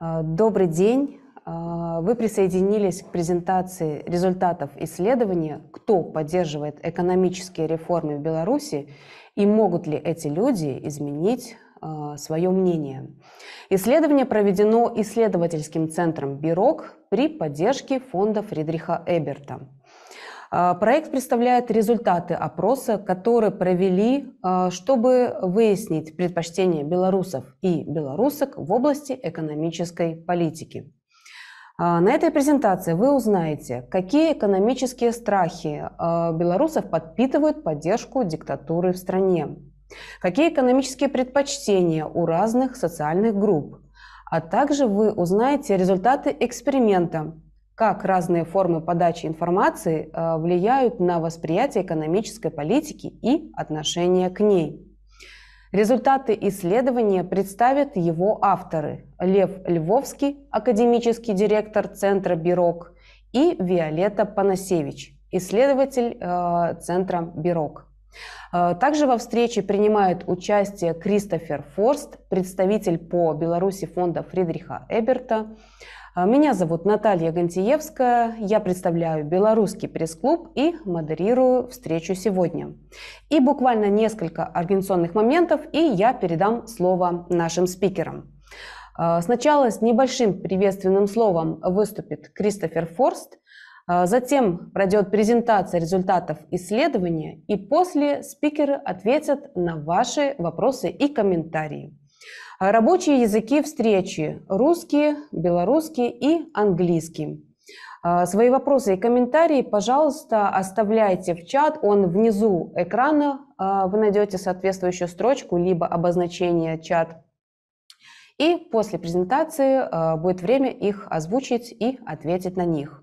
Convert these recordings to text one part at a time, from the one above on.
Э, добрый день. Э, вы присоединились к презентации результатов исследования «Кто поддерживает экономические реформы в Беларуси и могут ли эти люди изменить э, свое мнение. Исследование проведено исследовательским центром «Бирок» при поддержке фонда Фридриха Эберта. А, проект представляет результаты опроса, которые провели, а, чтобы выяснить предпочтения белорусов и белорусок в области экономической политики. А, на этой презентации вы узнаете, какие экономические страхи белорусов подпитывают поддержку диктатуры в стране, какие экономические предпочтения у разных социальных групп, а также вы узнаете результаты эксперимента, как разные формы подачи информации э, влияют на восприятие экономической политики и отношение к ней. Результаты исследования представят его авторы Лев Львовский, академический директор Центра Бирок, и Виолетта Панасевич, исследователь э, Центра Бирок. Э, также во встрече принимает участие Кристофер Форст, представитель по Беларуси фонда Фридриха Эберта, а, меня зовут Наталья Гантиевская, я представляю Белорусский пресс-клуб и модерирую встречу сегодня. И буквально несколько организационных моментов, и я передам слово нашим спикерам. А, сначала с небольшим приветственным словом выступит Кристофер Форст, а, затем пройдет презентация результатов исследования, и после спикеры ответят на ваши вопросы и комментарии. А рабочие языки встречи – русский, белорусский и английский. А, свои вопросы и комментарии, пожалуйста, оставляйте в чат. Он внизу экрана. А, вы найдете соответствующую строчку, либо обозначение чат. И после презентации будет время их озвучить и ответить на них.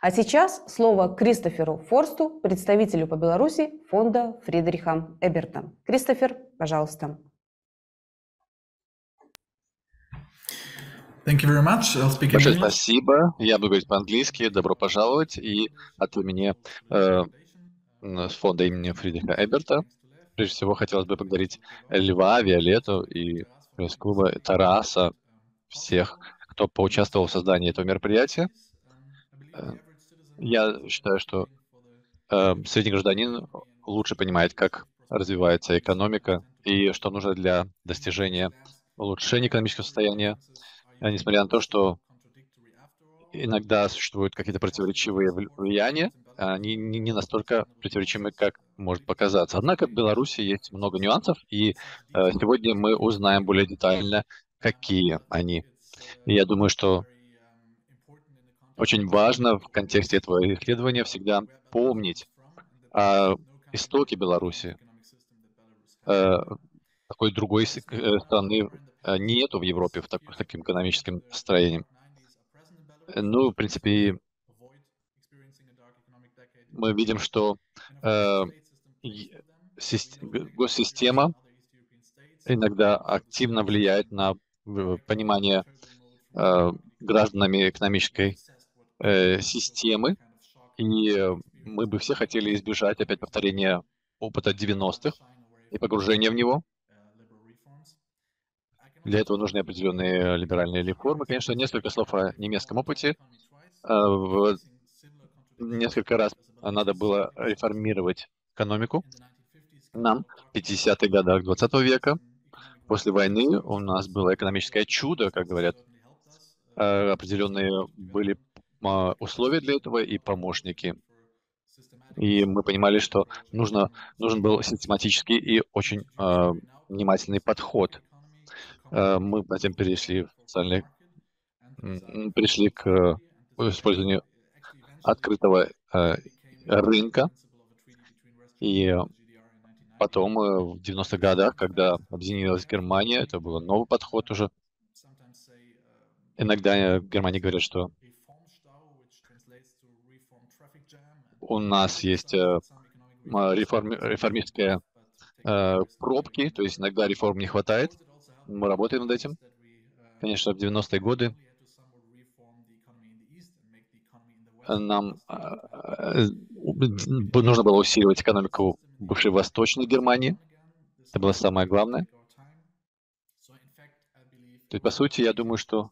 А сейчас слово Кристоферу Форсту, представителю по Беларуси фонда Фридриха Эберта. Кристофер, пожалуйста. Thank you very much. I'll speak Большое спасибо. Я буду говорить по-английски. Добро пожаловать. И от имени э, фонда имени Фридриха Эберта прежде всего хотелось бы поблагодарить Льва, Виолетту и пресс-клуба Тараса, всех, кто поучаствовал в создании этого мероприятия. Э, я считаю, что э, средний гражданин лучше понимает, как развивается экономика и что нужно для достижения улучшения экономического состояния а, несмотря на то, что иногда существуют какие-то противоречивые влияния, они не настолько противоречивы, как может показаться. Однако в Беларуси есть много нюансов, и э, сегодня мы узнаем более детально, какие они. И я думаю, что очень важно в контексте этого исследования всегда помнить о истоке Беларуси, э, такой другой э, страны а, нету в Европе в так, с таким экономическим строением. Э, ну, в принципе, мы видим, что э, госсистема иногда активно влияет на понимание э, гражданами экономической э, системы, и мы бы все хотели избежать опять повторения опыта 90-х и погружения в него. Для этого нужны определенные э, либеральные реформы. Конечно, несколько слов о немецком опыте. А, в несколько раз надо было реформировать экономику. Нам в 50-х годах 20 века, после войны, у нас было экономическое чудо, как говорят. Э, определенные были а, условия для этого и помощники. И мы понимали, что нужно, нужен был систематический и очень э, внимательный подход Э, мы затем перешли в социальные, пришли к э, использованию открытого э, рынка. И потом в 90-х годах, когда объединилась Германия, это был новый подход уже. Иногда в Германии говорят, что у нас есть реформ, реформистские пробки, то есть иногда реформ не хватает мы работаем над этим. Конечно, в 90-е годы нам а, а, э, нужно было усиливать экономику бывшей Восточной Германии. Это было самое главное. То есть, по сути, я думаю, что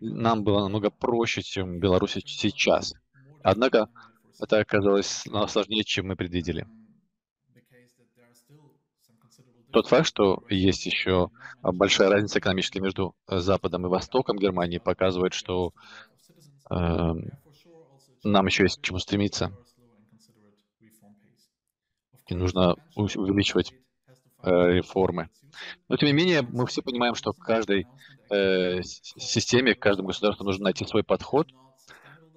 нам было намного проще, чем Беларуси сейчас. Однако это оказалось сложнее, чем мы предвидели тот факт, что есть еще а, большая разница экономически между э, Западом и Востоком Германии, показывает, что э, нам еще есть к чему стремиться. И нужно увеличивать э, реформы. Но тем не менее, мы все понимаем, что в каждой э, системе, каждому государству нужно найти свой подход.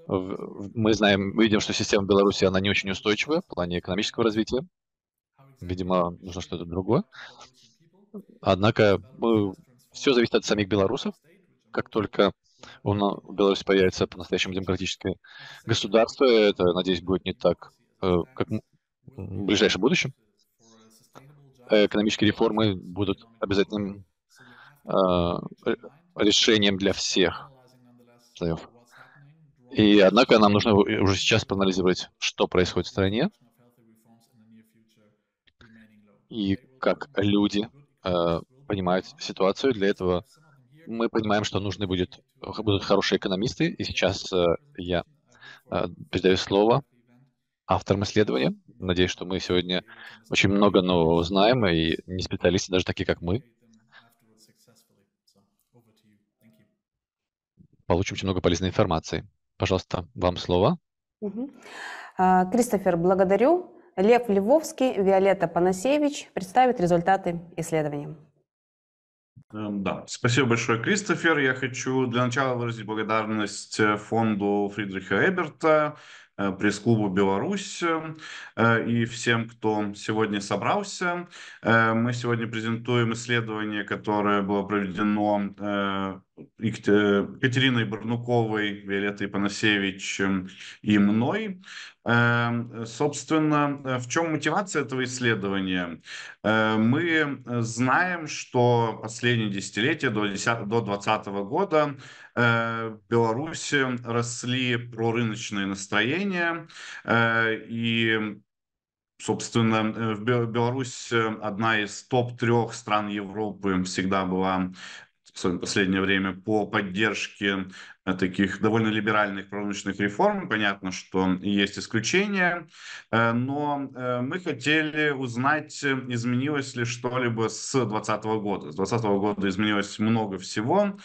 Мы знаем, мы видим, что система Беларуси, она не очень устойчивая в плане экономического развития. Видимо, нужно что-то другое. Однако э, все зависит от самих белорусов. Как только у Беларуси появится по-настоящему демократическое государство, это, надеюсь, будет не так, э, как в ближайшем будущем. Э, экономические реформы будут обязательным решением для всех. слоев. И однако нам нужно уже сейчас проанализировать, что происходит в стране, и как люди э, понимают ситуацию. Для этого мы понимаем, что нужны будет, будут хорошие экономисты, и сейчас э, я э, передаю слово авторам исследования. Надеюсь, что мы сегодня очень много нового узнаем, и не специалисты, даже такие, как мы, получим очень много полезной информации. Пожалуйста, вам слово. А, Кристофер, благодарю. Лев Львовский, Виолетта Панасевич представит результаты исследования. Эм, да, спасибо большое, Кристофер. Я хочу для начала выразить благодарность э, фонду Фридриха Эберта, э, пресс-клубу «Беларусь» э, и всем, кто сегодня собрался. Мы сегодня презентуем исследование, которое было проведено Екатериной э, Барнуковой, Виолеттой Панасевич и мной. Эм, собственно, э, в чем мотивация этого исследования? Э, мы знаем, что последние десятилетия до 2020 года в Беларуси росли прорыночные настроения, и Собственно, в Беларусь одна из топ-трех стран Европы всегда была особенно в последнее время, по поддержке э, таких довольно либеральных промышленных реформ. Понятно, что есть исключения, э, но э, мы хотели узнать, изменилось ли что-либо с 2020 года. С 2020 года изменилось много всего.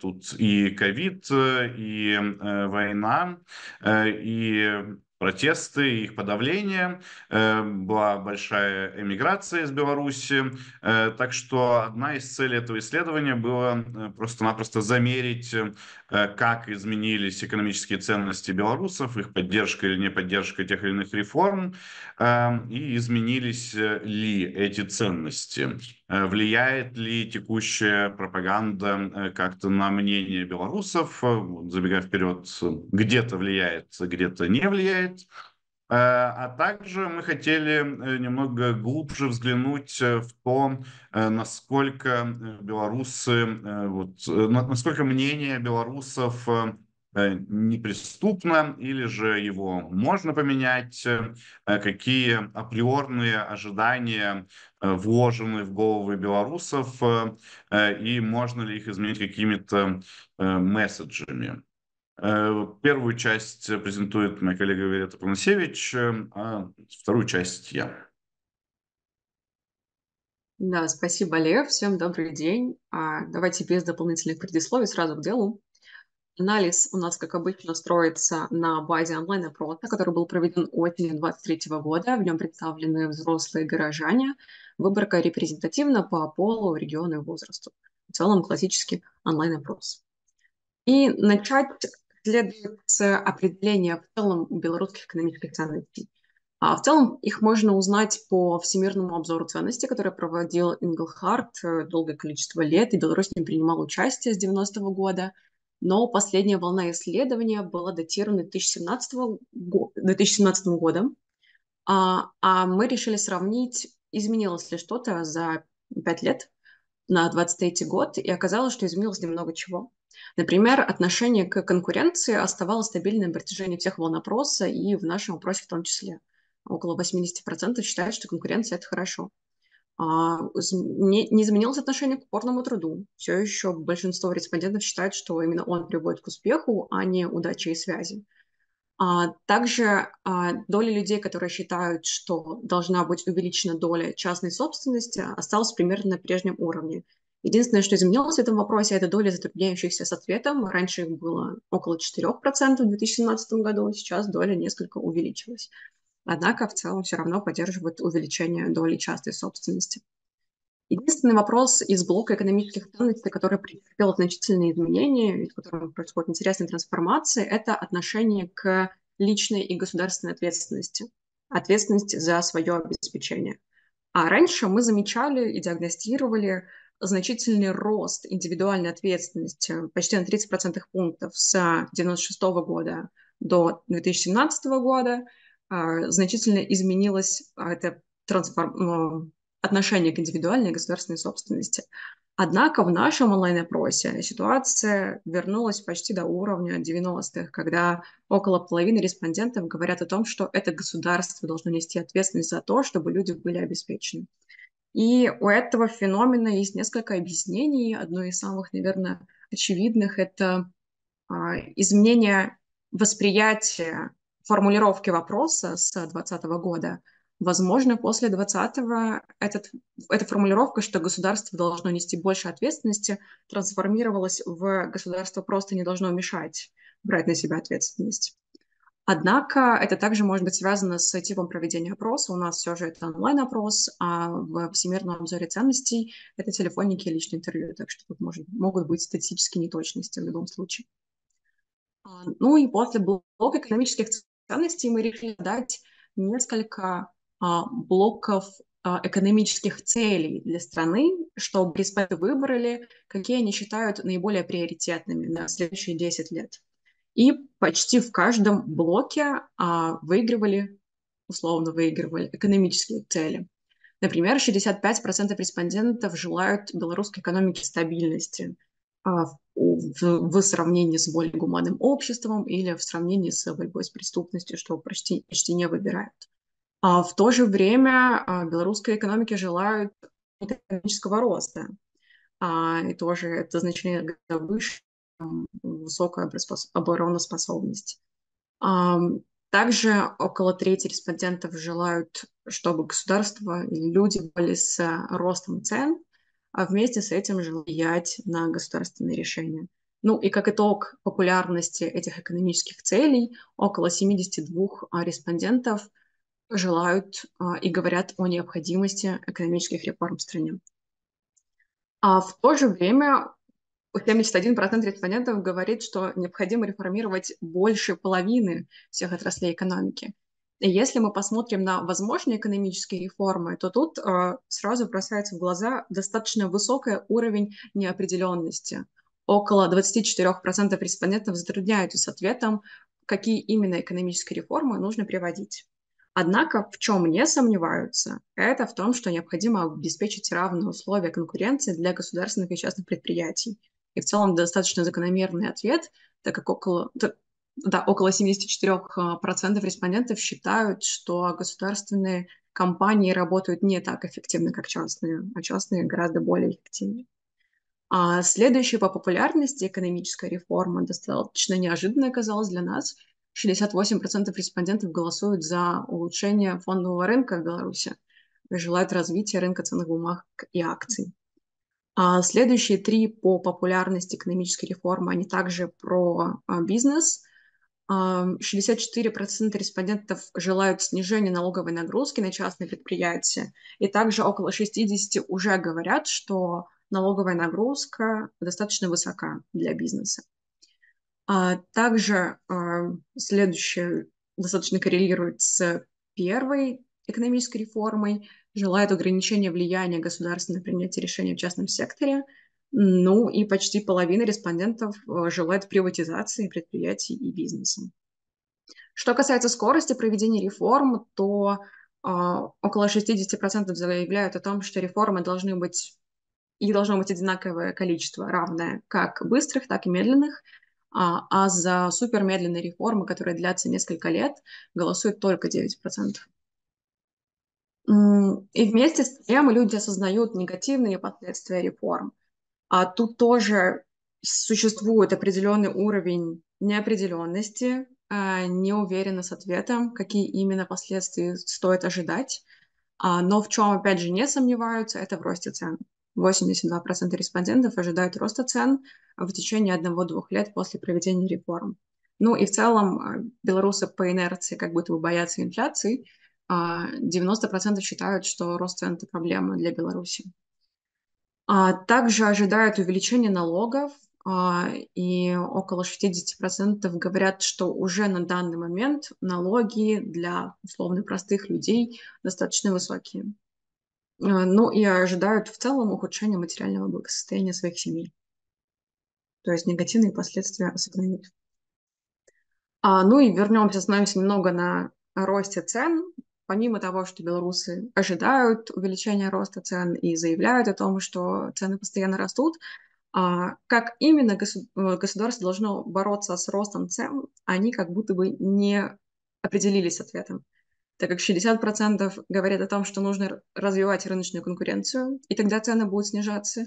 Тут и ковид, и война, и протесты, их подавление, эм, была большая эмиграция из Беларуси. Э, так что одна из целей этого исследования было э, просто-напросто замерить э, Э, как изменились экономические ценности белорусов, их поддержка или не поддержка тех или иных реформ, эм, и изменились э, ли эти ценности. Э, влияет ли текущая пропаганда как-то на мнение белорусов, забегая вперед, где-то влияет, где-то не влияет. Э, а также мы хотели э, немного глубже взглянуть э, в то, насколько белорусы, вот, насколько мнение белорусов неприступно или же его можно поменять, какие априорные ожидания вложены в головы белорусов и можно ли их изменить какими-то месседжами. Э, первую часть презентует моя коллега Виолетта Панасевич, э, а вторую часть я. Да, спасибо, Олег. Всем добрый день. А, давайте без дополнительных предисловий сразу к делу. Анализ у нас, как обычно, строится на базе онлайн-опроса, который был проведен осенью 2023 года. В нем представлены взрослые горожане. Выборка репрезентативна по полу, региону и возрасту. В целом классический онлайн-опрос. И начать следует определение в целом белорусских экономических ценностей. А в целом их можно узнать по всемирному обзору ценностей, который проводил Инглхарт э, долгое количество лет, и Беларусь не принимала участие с 90-го года. Но последняя волна исследования была датирована 2017, го 2017 годом, а, а мы решили сравнить, изменилось ли что-то за пять лет на 23 год, и оказалось, что изменилось немного чего. Например, отношение к конкуренции оставалось стабильным на протяжении всех волн опроса и в нашем опросе в том числе. Около 80% считают, что конкуренция – это хорошо. А, не изменилось отношение к упорному труду. Все еще большинство респондентов считают, что именно он приводит к успеху, а не удача и связи. А, также а, доля людей, которые считают, что должна быть увеличена доля частной собственности, осталась примерно на прежнем уровне. Единственное, что изменилось в этом вопросе, это доля затрудняющихся с ответом. Раньше их было около 4% в 2017 году, а сейчас доля несколько увеличилась. Однако в целом все равно поддерживают увеличение доли частной собственности. Единственный вопрос из блока экономических ценностей, который претерпел значительные изменения, в котором происходит интересная трансформация, это отношение к личной и государственной ответственности, ответственности за свое обеспечение. А раньше мы замечали и диагностировали значительный рост индивидуальной ответственности э, почти на 30% пунктов с 1996 года до 2017 года. А, значительно изменилась а, эта трансформ... Э, отношение к индивидуальной и государственной собственности. Однако в нашем онлайн-опросе ситуация вернулась почти до уровня 90-х, когда около половины респондентов говорят о том, что это государство должно нести ответственность за то, чтобы люди были обеспечены. И у этого феномена есть несколько объяснений. Одно из самых, наверное, очевидных — это а, изменение восприятия формулировки вопроса с 2020 года — Возможно, после 20-го эта формулировка, что государство должно нести больше ответственности, трансформировалась в государство просто не должно мешать брать на себя ответственность. Однако это также может быть связано с типом проведения опроса. У нас все же это онлайн-опрос, а в всемирном обзоре ценностей это телефонники и личные интервью, так что тут может, могут быть статистические неточности в любом случае. А, ну и после блока экономических ценностей мы решили дать несколько а, блоков а, экономических целей для страны, чтобы респонденты выбрали, какие они считают наиболее приоритетными на следующие 10 лет. И почти в каждом блоке а, выигрывали, условно выигрывали, экономические цели. Например, 65% респондентов желают белорусской экономике стабильности а, в, в, в сравнении с более гуманным обществом или в сравнении с борьбой с преступностью, что почти, почти не выбирают. А в то же время а, белорусской экономике желают экономического роста. А, и тоже это значение выше, высокая обороноспособность. А, также около трети респондентов желают, чтобы государство или люди были с ростом цен, а вместе с этим желают влиять на государственные решения. Ну и как итог популярности этих экономических целей, около 72 а, респондентов – желают а, и говорят о необходимости экономических реформ в стране. А в то же время 71% респондентов говорит, что необходимо реформировать больше половины всех отраслей экономики. И если мы посмотрим на возможные экономические реформы, то тут э, сразу бросается в глаза достаточно высокий уровень неопределенности. Около 24% респондентов затрудняются с ответом, какие именно экономические реформы нужно приводить. Однако в чем не сомневаются, это в том, что необходимо обеспечить равные условия конкуренции для государственных и частных предприятий. И в целом достаточно закономерный ответ, так как около, да, около 74% э, респондентов считают, что государственные компании работают не так эффективно, как частные, а частные гораздо более эффективны. А следующая по популярности экономическая реформа достаточно неожиданно оказалась для нас – 68% респондентов голосуют за улучшение фондового рынка в Беларуси и желают развития рынка ценных бумаг и акций. А следующие три по популярности экономической реформы, они также про а, бизнес. 64% а, респондентов желают снижения налоговой нагрузки на частные предприятия, и также около 60 уже говорят, что налоговая нагрузка достаточно высока для бизнеса. А, также а, следующее достаточно коррелирует с первой экономической реформой, желает ограничения влияния государства на принятие решений в частном секторе. Ну и почти половина респондентов а, желает приватизации предприятий и бизнеса. Что касается скорости проведения реформ, то э, около 60% заявляют о том, что реформы должны быть, и должно быть одинаковое количество, равное как быстрых, так и медленных. А, а, за супермедленные реформы, которые длятся несколько лет, голосует только 9%. И вместе с тем люди осознают негативные последствия реформ. А тут тоже существует определенный уровень неопределенности, э, неуверенность ответом, какие именно последствия стоит ожидать. А, но в чем, опять же, не сомневаются, это в росте цен. 82% респондентов ожидают роста цен в течение одного-двух лет после проведения реформ. Ну и в целом э, белорусы по инерции как будто бы боятся инфляции. 90% а считают, что рост цен – это проблема для Беларуси. А также ожидают увеличения налогов, а, и около 60% говорят, что уже на данный момент налоги для условно простых людей достаточно высокие. А, ну и ожидают в целом ухудшения материального благосостояния своих семей. То есть негативные последствия осознают. А, ну и вернемся, остановимся немного на росте цен. Помимо того, что белорусы ожидают увеличения роста цен и заявляют о том, что цены постоянно растут, а, как именно э, государство должно бороться с ростом цен, они как будто бы не определились ответом так как 60% говорят о том, что нужно развивать рыночную конкуренцию, и тогда цены будут снижаться.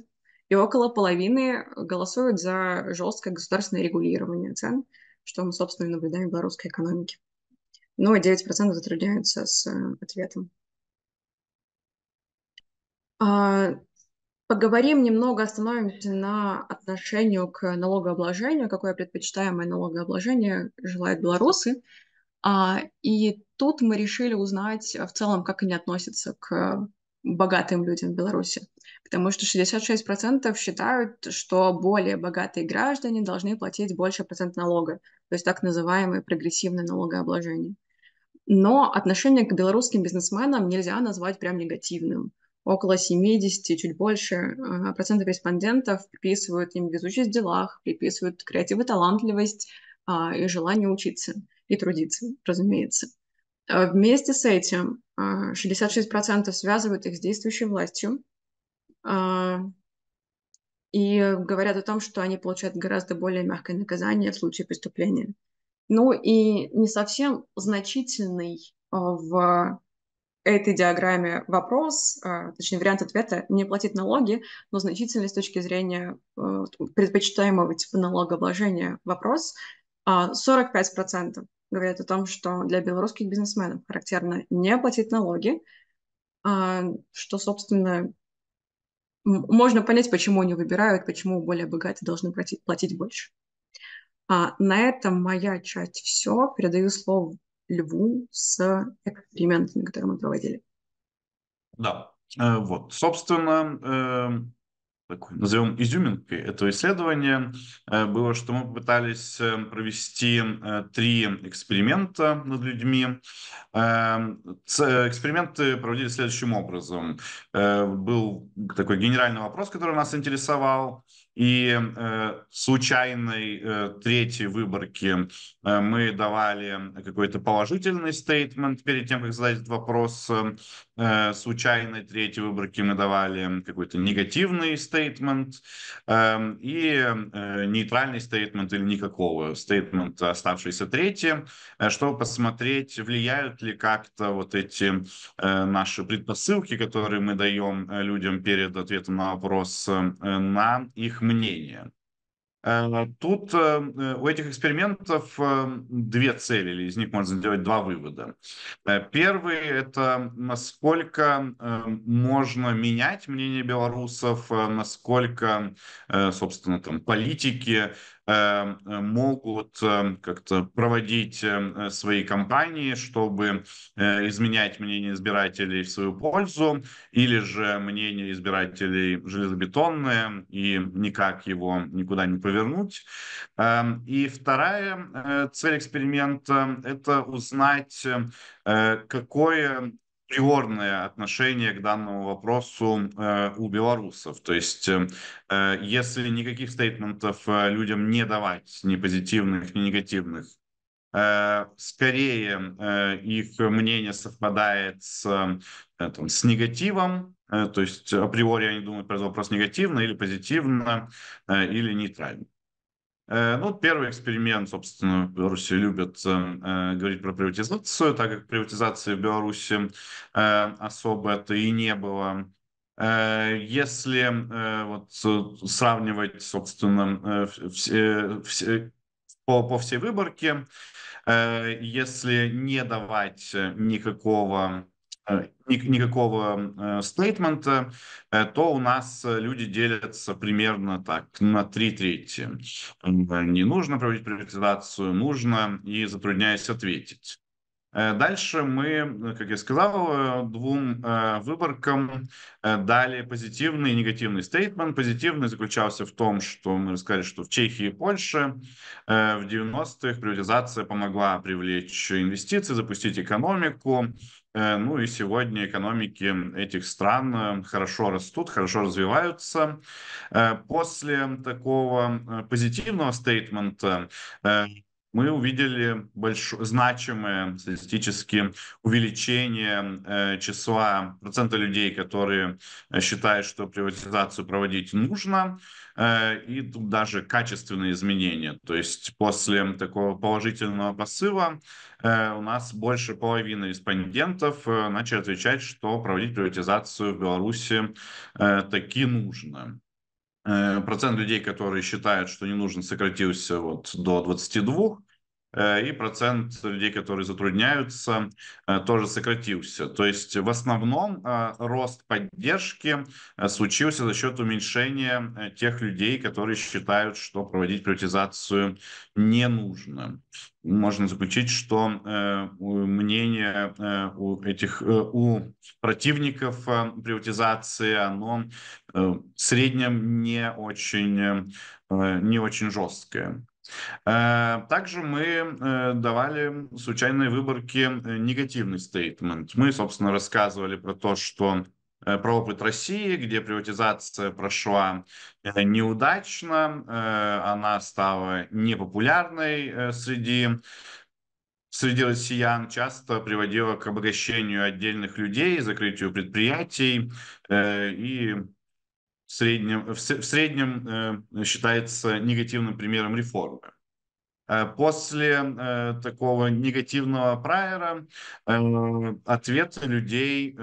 И около половины голосуют за жесткое государственное регулирование цен, что мы, собственно, и наблюдаем в белорусской экономике. Ну и 9% затрудняются с э, ответом. А, поговорим немного, остановимся на отношению к налогообложению, какое предпочитаемое налогообложение желают белорусы. А, и тут мы решили узнать э, в целом, как они относятся к богатым людям в Беларуси. Потому что 66% считают, что более богатые граждане должны платить больше процент налога, то есть так называемое прогрессивное налогообложение. Но отношение к белорусским бизнесменам нельзя назвать прям негативным. Около 70, чуть больше э, процентов респондентов приписывают им везучесть в делах, приписывают креативы, талантливость а, и желание учиться и трудиться, разумеется. А вместе с этим 66% а, связывают их с действующей властью а, и говорят о том, что они получают гораздо более мягкое наказание в случае преступления. Ну и не совсем значительный в этой диаграмме вопрос, точнее вариант ответа не платить налоги, но значительный с точки зрения предпочитаемого типа налогообложения вопрос 45% говорят о том, что для белорусских бизнесменов характерно не платить налоги, а, что, собственно, можно понять, почему они выбирают, почему более богатые должны платить, больше. А на этом моя часть все. Передаю слово Льву с экспериментами, которые мы проводили. Да, э, вот, собственно, эм, такой, назовем изюминкой этого исследования, э, было, что мы пытались э, провести э, три эксперимента над людьми. Эксперименты проводили следующим образом. Был такой генеральный вопрос, который нас интересовал. И э, случайной э, третьей выборке э, мы давали какой-то положительный стейтмент перед тем, как задать вопрос. Э, случайной третьей выборке мы давали какой-то негативный стейтмент э, и э, нейтральный стейтмент или никакого стейтмента оставшийся третьим, э, чтобы посмотреть, влияют ли как-то вот эти э, наши предпосылки, которые мы даем э, людям перед ответом на вопрос, э, на их мнения. Э, тут э, э, у этих экспериментов две цели, или из них можно сделать два вывода. Первый – это насколько можно менять мнение белорусов, насколько, собственно, там, политики Эм, э, могут эм, как-то проводить эм, свои кампании, чтобы э, изменять мнение избирателей в свою пользу, или же мнение избирателей железобетонное и никак его никуда не повернуть. И вторая э, цель эксперимента – это узнать, какое приорное отношение к данному вопросу э, у белорусов. То есть, эм, э, если никаких стейтментов э, людям не давать, ни позитивных, ни негативных, э, скорее э, их мнение совпадает с, э, там, с негативом, то есть априори они думают про этот вопрос негативно или позитивно, или нейтрально. Э, ну, первый эксперимент, собственно, в Беларуси любят э, говорить про приватизацию, так как приватизации в Беларуси э, особо это и не было. Э, если э, вот, э, сравнивать, собственно, э, все, все, по, по всей выборке, э, если не давать никакого Э, никакого э, стейтмента, э, то у нас люди делятся примерно так, на три трети. Не нужно проводить приватизацию, нужно и затрудняюсь ответить. Дальше мы, как я сказал, двум выборкам дали позитивный и негативный стейтмент. Позитивный заключался в том, что мы рассказали, что в Чехии и Польше в 90-х приватизация помогла привлечь инвестиции, запустить экономику, Э, ну и сегодня экономики этих стран э, хорошо растут, хорошо развиваются. Э, после такого позитивного стейтмента мы увидели больш... значимое статистически увеличение э, числа процента людей, которые считают, что приватизацию проводить нужно. Э, и тут даже качественные изменения. То есть после такого положительного посыла э, у нас больше половины респондентов э, начали отвечать, что проводить приватизацию в Беларуси таки нужно. Процент людей, которые считают, что не нужен, сократился вот до 22%. Э, и процент людей, которые затрудняются, э, тоже сократился. То есть в основном э, рост поддержки случился за счет уменьшения тех людей, которые считают, что проводить приватизацию не нужно. Можно заключить, что мнение у этих у противников приватизации оно в среднем не очень не очень жесткое. Э, также мы э, давали случайные выборки э, негативный стейтмент. Мы, собственно, рассказывали про то, что про опыт России, где приватизация прошла неудачно, она стала непопулярной среди среди россиян часто приводила к обогащению отдельных людей, закрытию предприятий э, и среднем, в, среднем э, считается негативным примером реформы. Э, после э, такого негативного прайера ответы людей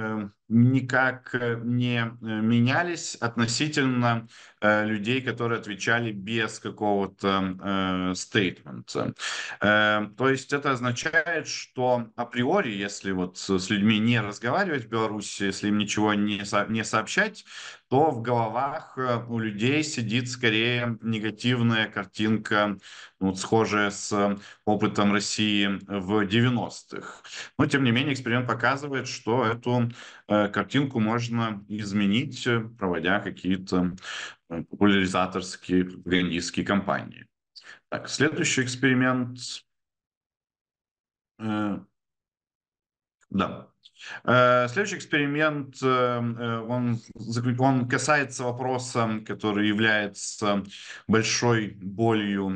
никак э, не э, менялись относительно э, людей, которые отвечали без какого-то стейтмента. то есть это означает, что априори, если вот с людьми не разговаривать в Беларуси, если им ничего не, сообщать, то в головах у людей сидит скорее негативная картинка, ну, схожая с опытом России в 90-х. Но, тем не менее, эксперимент показывает, что эту Э, картинку можно изменить, э, проводя какие-то э, популяризаторские, пропагандистские кампании. Так, следующий эксперимент. Да. Следующий эксперимент, он, он касается вопроса, который является большой болью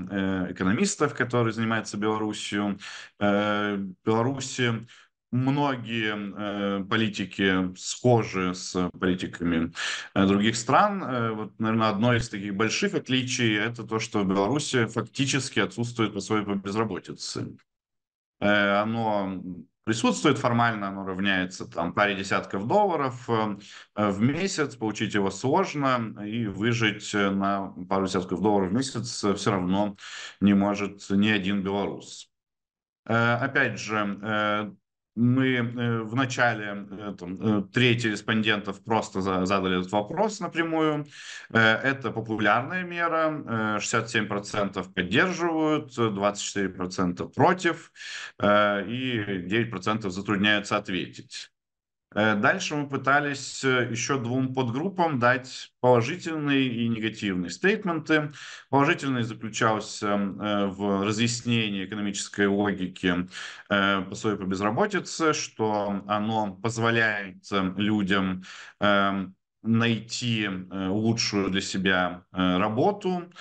экономистов, которые занимаются Беларусью. Беларуси многие э, политики схожи с политиками э, других стран. Э, вот, наверное, одно из таких больших отличий – это то, что в Беларуси фактически отсутствует пособие по безработице. оно присутствует формально, оно равняется там паре десятков долларов в месяц, получить его сложно, и выжить на пару десятков долларов в месяц все равно не может ни один белорус. Опять же, мы э, в начале э, там, э, трети респондентов просто задали этот вопрос напрямую. Это популярная мера, 67% поддерживают, 24% против и 9% затрудняются ответить. Э, дальше мы пытались э, еще двум подгруппам дать положительные и негативные стейтменты. Положительный заключался э, в разъяснении экономической логики пособия по безработице, что оно позволяет людям найти лучшую для себя работу,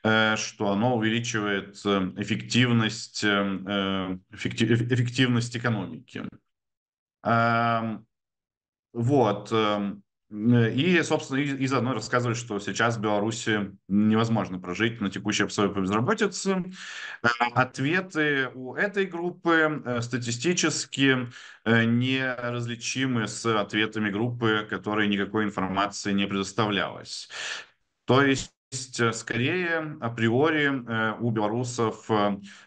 что оно увеличивает эффективность, эффективность экономики. Эм, вот. Эм, э, и, собственно, и, и заодно рассказывают, что сейчас в Беларуси невозможно прожить на текущей обсове по безработице. Э, ответы у этой группы э, статистически неразличимы с ответами группы, которой никакой информации не предоставлялось. То есть есть скорее априори у белорусов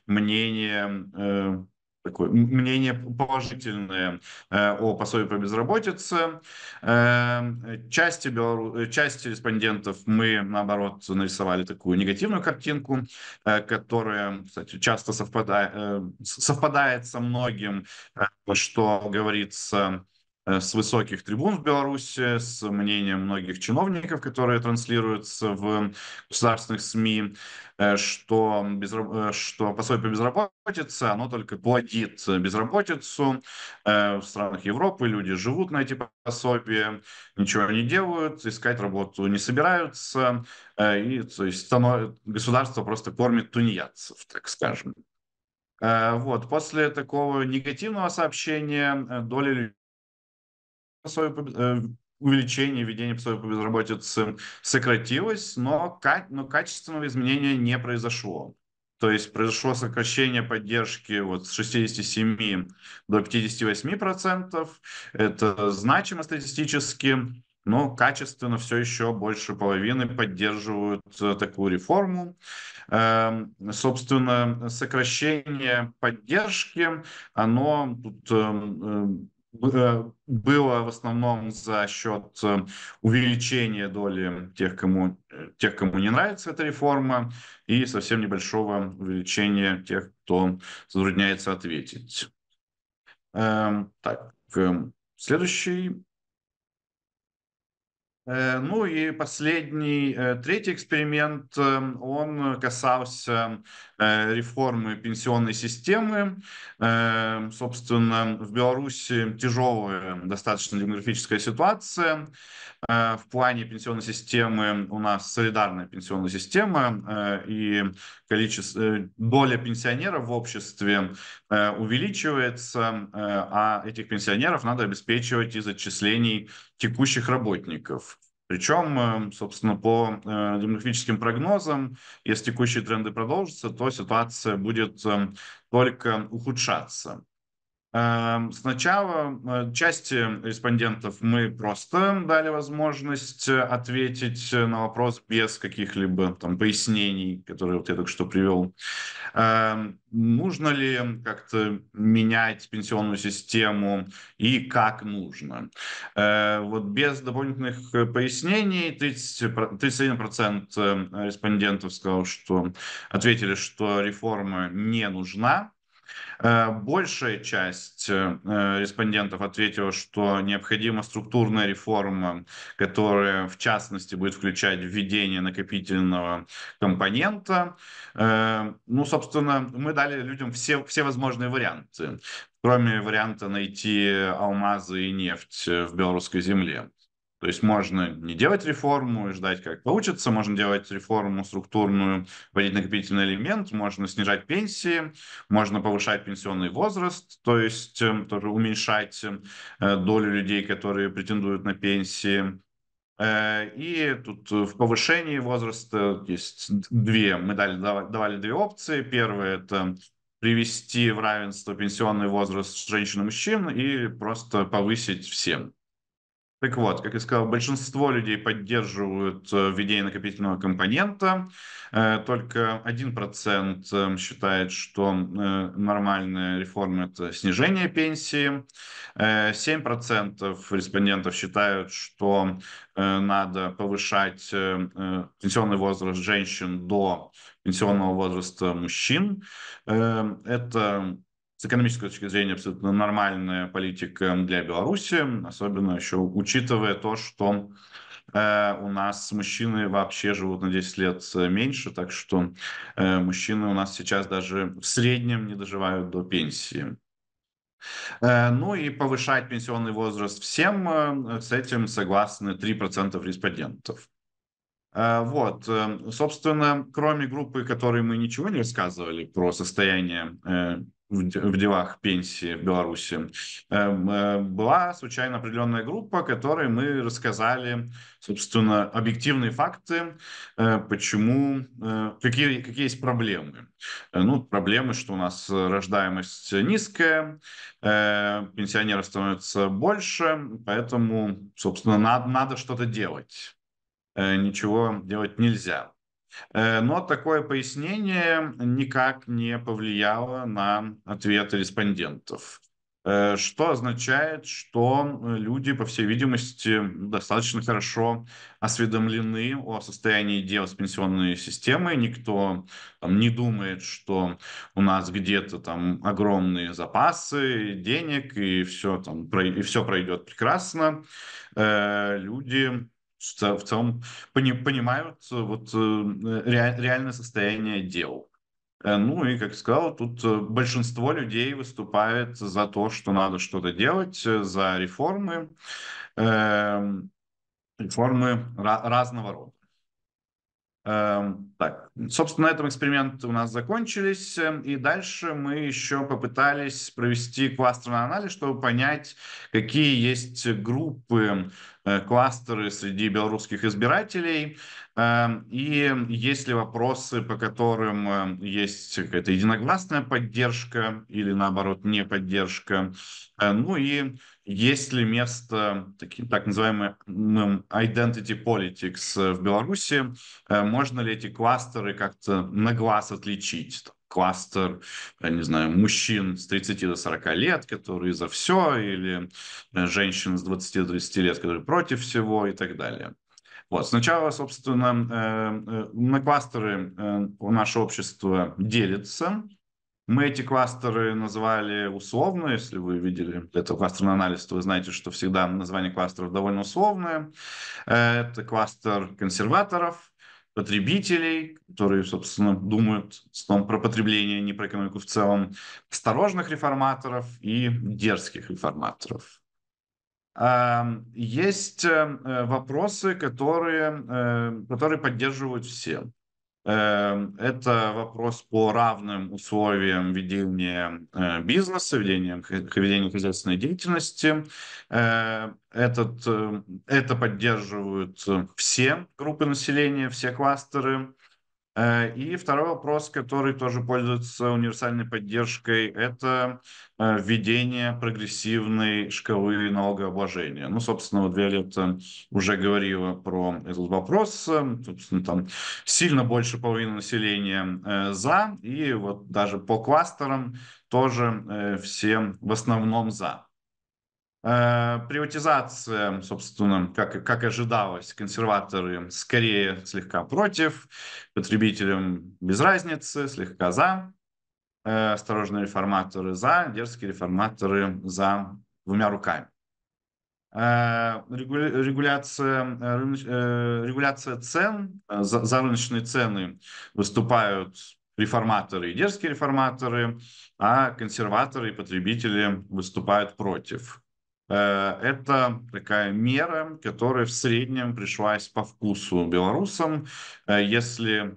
мнение такое мнение положительное э, о пособии по безработице. Э, части, белору... Э, части респондентов мы, наоборот, нарисовали такую негативную картинку, э, которая, кстати, часто совпадает, э, совпадает со многим, э, что говорится Э, с высоких трибун в Беларуси, с мнением многих чиновников, которые транслируются в государственных СМИ, э, что, без э, что пособие по безработице, оно только плодит безработицу. В странах Европы люди живут на эти пособия, ничего не делают, искать работу не собираются. И, то есть оно... государство просто кормит тунеядцев, так скажем. Вот. После такого негативного сообщения доля свое э, увеличение, введение пособия по безработице сократилось, но, но качественного изменения не произошло. То есть произошло сокращение поддержки вот с 67 до 58 процентов. Это значимо статистически, но качественно все еще больше половины поддерживают э, такую реформу. Эм, собственно, сокращение поддержки, оно тут эм, э, Э, было в основном за счет э, увеличения доли тех, кому, э, тех, кому не нравится эта реформа, и совсем небольшого увеличения тех, кто затрудняется ответить. Эм, так, эм, следующий Э, ну и последний, э, третий эксперимент, эм, он касался э, реформы пенсионной системы. Эм, собственно, в Беларуси тяжелая достаточно демографическая ситуация. В плане пенсионной системы у нас солидарная пенсионная система, и количество, доля пенсионеров в обществе Э, увеличивается, э, а этих пенсионеров надо обеспечивать из отчислений текущих работников. Причем, э, собственно, по демографическим прогнозам, если текущие тренды продолжатся, то ситуация будет только ухудшаться. Эм, сначала э, части э, респондентов мы просто дали возможность э, ответить на вопрос без каких-либо там пояснений, которые вот я только что привел. Эм, нужно ли как-то менять пенсионную систему и как нужно? Вот без дополнительных пояснений 30, 31% респондентов сказал, что ответили, что реформа не нужна Э, большая часть э, респондентов ответила, что необходима структурная реформа, которая в частности будет включать введение накопительного компонента. Э, ну, собственно, мы дали людям все, все возможные варианты кроме варианта найти алмазы и нефть в белорусской земле. То есть можно не делать реформу и ждать, как получится, можно делать реформу структурную, вводить накопительный элемент, можно снижать пенсии, можно повышать пенсионный возраст, то есть эм, тоже уменьшать эм, э, долю людей, которые претендуют на пенсии. Э, и тут в повышении возраста есть две, мы дали, давали две опции. Первая – это привести в равенство пенсионный возраст женщин и мужчин и просто повысить всем. Так вот, как я сказал, большинство людей поддерживают э, введение накопительного компонента. Э, только 1% эм, считает, что э, нормальная реформа – это снижение пенсии. 7% респондентов считают, что надо повышать эм, пенсионный возраст женщин до пенсионного возраста мужчин. Эм, это с экономической точки зрения абсолютно нормальная политика для Беларуси, особенно еще учитывая то, что э, у нас мужчины вообще живут на 10 лет э, меньше, так что э, мужчины у нас сейчас даже в среднем не доживают до пенсии. Э, ну и повышать пенсионный возраст всем, э, с этим согласны 3% респондентов. Вот, собственно, кроме группы, которой мы ничего не рассказывали про состояние в в делах пенсии в Беларуси, эм, э, была случайно определенная группа, которой мы рассказали, собственно, объективные факты, э, почему, э, какие, какие есть проблемы. Ну, проблемы, что у нас рождаемость низкая, пенсионеров становится больше, поэтому, собственно, надо, надо что-то делать. Ничего делать нельзя. Э, но такое пояснение никак не повлияло на ответы респондентов. Э, что означает, что э, люди, по всей видимости, достаточно хорошо осведомлены о состоянии дел с пенсионной системой. Никто там, не думает, что у нас где-то там огромные запасы денег и все, там, и все пройдет прекрасно. Люди в целом понимают вот э, реальное состояние дел. Э, ну и, как сказал, тут э, большинство людей выступает за то, что надо что-то делать, за реформы, эм, реформы разного рода. Эм, так, собственно, на этом эксперименты у нас закончились, эм, и дальше мы еще попытались провести кластерный анализ, чтобы понять, какие есть группы, эм, э, кластеры среди белорусских избирателей, эм, и есть ли вопросы, по которым есть какая-то единогласная поддержка или, наоборот, не поддержка, э, ну и есть ли место таким так называемым identity politics э, в Беларуси, можно ли эти кластеры кластеры как-то на глаз отличить. Там, кластер, я не знаю, мужчин с 30 до 40 лет, которые за все, или э, женщин с 20 до 20 лет, которые против всего и так далее. Вот. Сначала, собственно, э, э, на кластеры наше общество делится. Мы эти кластеры называли условно, если вы видели это кластерный анализ, то вы знаете, что всегда название кластеров довольно условное. Это кластер консерваторов, потребителей, которые, собственно, думают том, про потребление, а не про экономику в целом, осторожных реформаторов и дерзких реформаторов. Эм, есть э, э, вопросы, которые, э, которые поддерживают все. Эм, это вопрос по равным условиям ведения э, бизнеса, ведения, ведения хозяйственной деятельности. Э, этот, э, это поддерживают все группы населения, все кластеры. Э, и второй вопрос, который тоже пользуется универсальной поддержкой, это э, введение прогрессивной шкалы налогообложения. Ну, собственно, вот Виолетта уже говорила про этот вопрос. Собственно, там сильно больше половины населения э, за, и вот даже по кластерам тоже все в основном за. Э, приватизация, собственно, как, как ожидалось, консерваторы скорее слегка против, потребителям без разницы, слегка за, э, осторожные реформаторы за, дерзкие реформаторы за двумя руками. Э, регуляция, регуляция цен, за, рыночные цены выступают реформаторы и дерзкие реформаторы, а консерваторы и потребители выступают против. Э, это такая мера, которая в среднем пришлась по вкусу белорусам. Э, если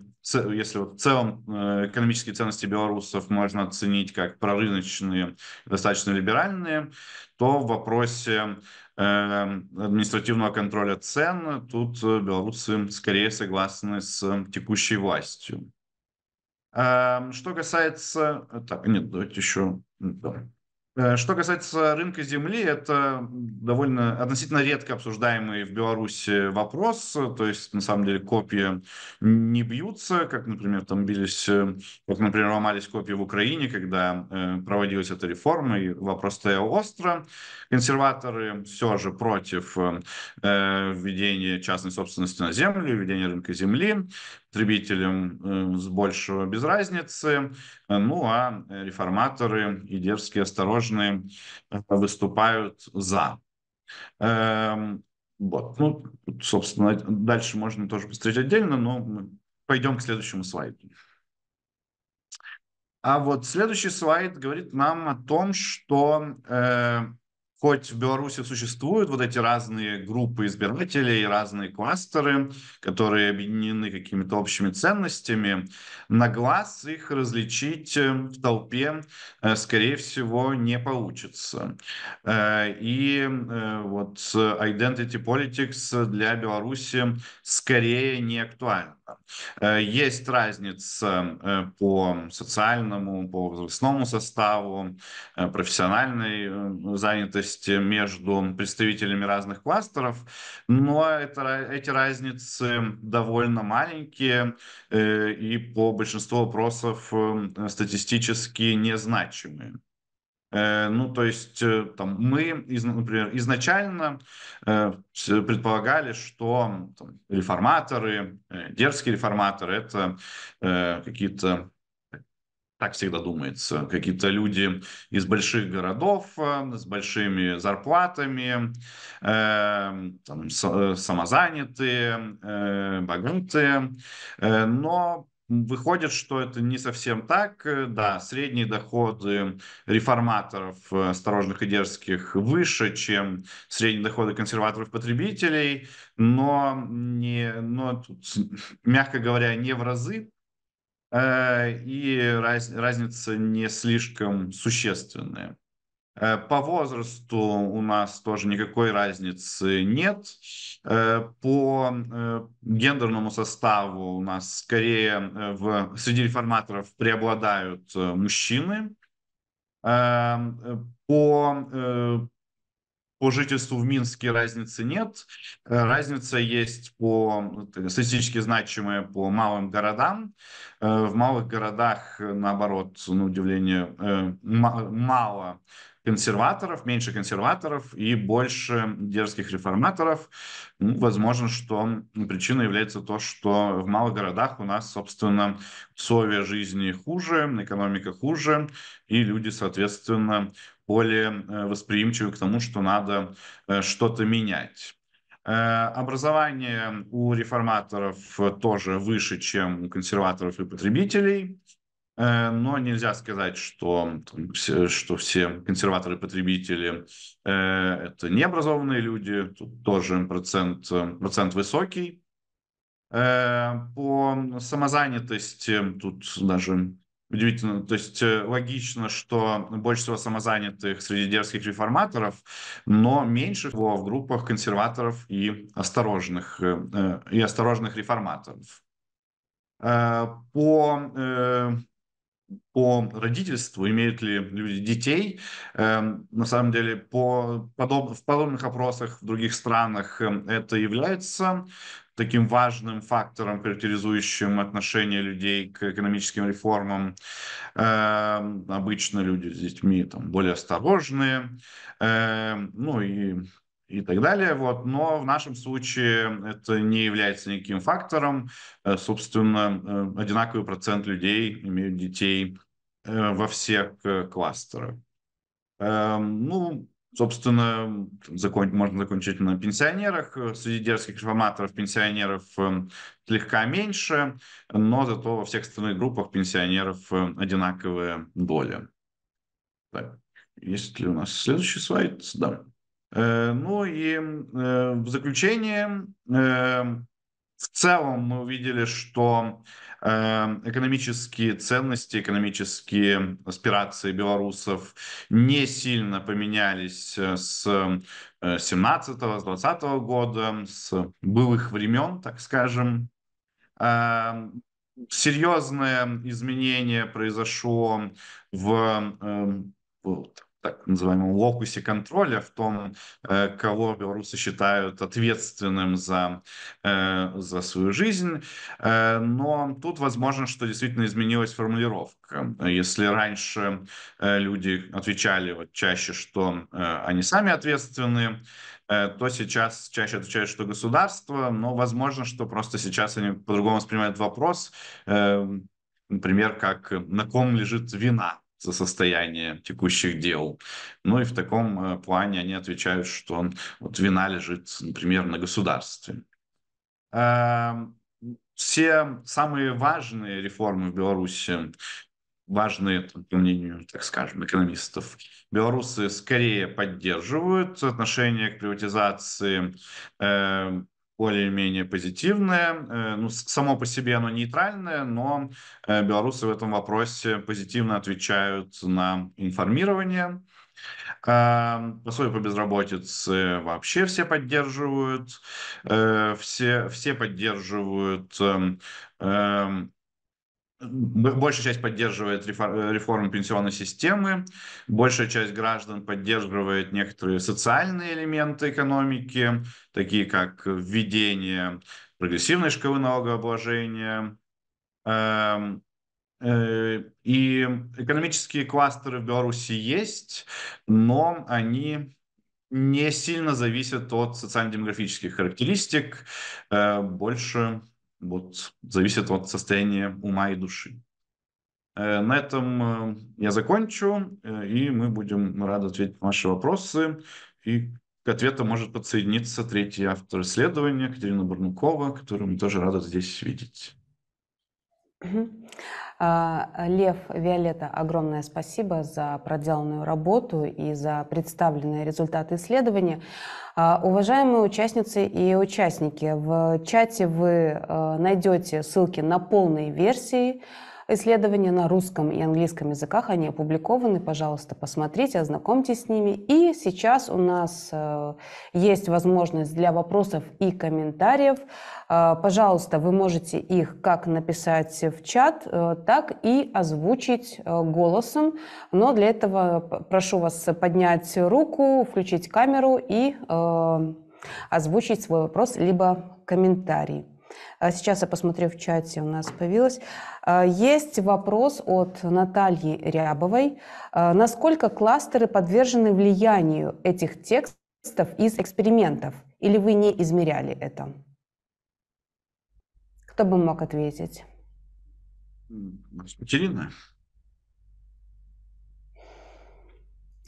если вот в целом э, экономические ценности белорусов можно оценить как прорыночные, достаточно либеральные, то в вопросе эм, административного контроля цен тут белорусы скорее согласны с текущей властью. Эм, что касается... Так, нет, давайте еще... Да. Э, что касается рынка земли, это довольно относительно редко обсуждаемый в Беларуси вопрос. То есть, на самом деле, копии не бьются, как, например, там бились, э, как, например, ломались копии в Украине, когда э, проводилась эта реформа, и вопрос стоял остро. Консерваторы все же против введения частной собственности на землю, введения рынка земли потребителям эм, с большего без разницы. Э, ну а реформаторы и дерзкие, осторожные э, выступают за. Эм, вот. Ну, собственно, дальше можно тоже посмотреть отдельно, но пойдем к следующему слайду. А вот следующий слайд говорит нам о том, что э, хоть в Беларуси существуют вот эти разные группы избирателей, разные кластеры, которые объединены какими-то общими ценностями, на глаз их различить э, в толпе, э, скорее всего, не получится. Э, и вот identity politics для Беларуси скорее не актуально. Э, есть разница э, по социальному, по возрастному составу, э, профессиональной занятости между представителями разных кластеров, но это, эти разницы довольно маленькие и по большинству вопросов статистически незначимые. Э, ну, то есть, э, там, мы, например, изначально э, предполагали, что там, реформаторы, дерзкие реформаторы, это какие-то так всегда думается. Какие-то люди из больших городов с большими зарплатами, там, самозанятые, богатые. но Выходит, что это не совсем так. Э, да, средние доходы реформаторов, э, осторожных и дерзких, выше, чем средние доходы консерваторов-потребителей, но, не, но тут, мягко говоря, не в разы, э, и раз, разница не слишком существенная. Э, по возрасту у нас тоже никакой разницы нет. Э, по э, гендерному составу у нас скорее в, среди реформаторов преобладают мужчины. Эм, по по жительству в Минске разницы нет. Э, разница есть по ну, статистически значимые по малым городам. Э, в малых городах, наоборот, на удивление, э, мало консерваторов, меньше консерваторов и больше дерзких реформаторов. Ну, возможно, что причина является то, что в малых городах у нас, собственно, условия жизни хуже, экономика хуже, и люди, соответственно, более э, восприимчивы к тому, что надо э, что-то менять. Э, образование у реформаторов тоже выше, чем у консерваторов и потребителей. Но нельзя сказать, что, все, что все консерваторы и потребители это необразованные люди. Тут тоже процент, процент высокий. по самозанятости тут даже Удивительно. То есть э, логично, что больше всего самозанятых среди дерзких реформаторов, но меньше всего в группах консерваторов и осторожных, э, э, и осторожных реформаторов. По по родительству, имеют ли люди детей. Эм, на самом деле, по в подобных опросах в других странах это является таким важным фактором, характеризующим отношение людей к экономическим реформам. Э, обычно люди с детьми там, более осторожные, э, ну и, и так далее. Вот. Но в нашем случае это не является никаким фактором. Э, собственно, э, одинаковый процент людей имеют детей э, во всех э, кластерах. Э, ну, Собственно, закон, можно закончить на пенсионерах. Среди дерзких реформаторов пенсионеров эм, слегка меньше, но зато во всех остальных группах пенсионеров э, одинаковая доля. Так, есть ли у нас следующий слайд? Да. Э, ну и э, в заключение, эм, в целом мы увидели, что Эм, экономические ценности, экономические аспирации белорусов не сильно поменялись э, с 17-го, э, с 20 года, с былых времен, так скажем. Эм, серьезное изменение произошло в эм, так называемом локусе контроля, в том, э, кого белорусы считают ответственным за, э, за свою жизнь. Э, но тут возможно, что действительно изменилась формулировка. Если раньше люди отвечали вот чаще, что они сами ответственны, то сейчас чаще отвечают, что государство, но возможно, что просто сейчас они по-другому воспринимают вопрос, эм, например, как на ком лежит вина за состояние текущих дел. Ну и в таком э, плане они отвечают, что он, вот вина лежит, например, на государстве. Эм, все самые важные реформы в Беларуси, важные, по мнению, так скажем, экономистов, белорусы скорее поддерживают отношение к приватизации эм, более-менее позитивное. Э, ну, само по себе оно нейтральное, но э, белорусы в этом вопросе позитивно отвечают на информирование. Э, Пособие по безработице вообще все поддерживают, все, все поддерживают эм, эм, Большая часть поддерживает э, реформу пенсионной системы, большая часть граждан поддерживает некоторые социальные элементы экономики, такие как введение прогрессивной шкалы налогообложения, эм, э, и экономические кластеры в Беларуси есть, но они не сильно зависят от социально-демографических характеристик, э, больше вот зависит от состояния ума и души. Э, на этом э, я закончу, э, и мы будем рады ответить на ваши вопросы. И к ответу может подсоединиться третий автор исследования, Катерина Барнукова, которую мы тоже рады здесь видеть. А, Лев, Виолетта, огромное спасибо за проделанную работу и за представленные результаты исследования. А, уважаемые участницы и участники, в чате вы э, найдете ссылки на полные версии Исследования на русском и английском языках, они опубликованы, пожалуйста, посмотрите, ознакомьтесь с ними. И сейчас у нас э, есть возможность для вопросов и комментариев. Э, пожалуйста, вы можете их как написать в чат, э, так и озвучить голосом. Но для этого прошу вас поднять руку, включить камеру и озвучить свой вопрос либо комментарий. А сейчас я посмотрю в чате, у нас появилось. А, есть вопрос от Натальи Рябовой. А, насколько кластеры подвержены влиянию этих текстов из экспериментов? Или вы не измеряли это? Кто бы мог ответить? Катерина.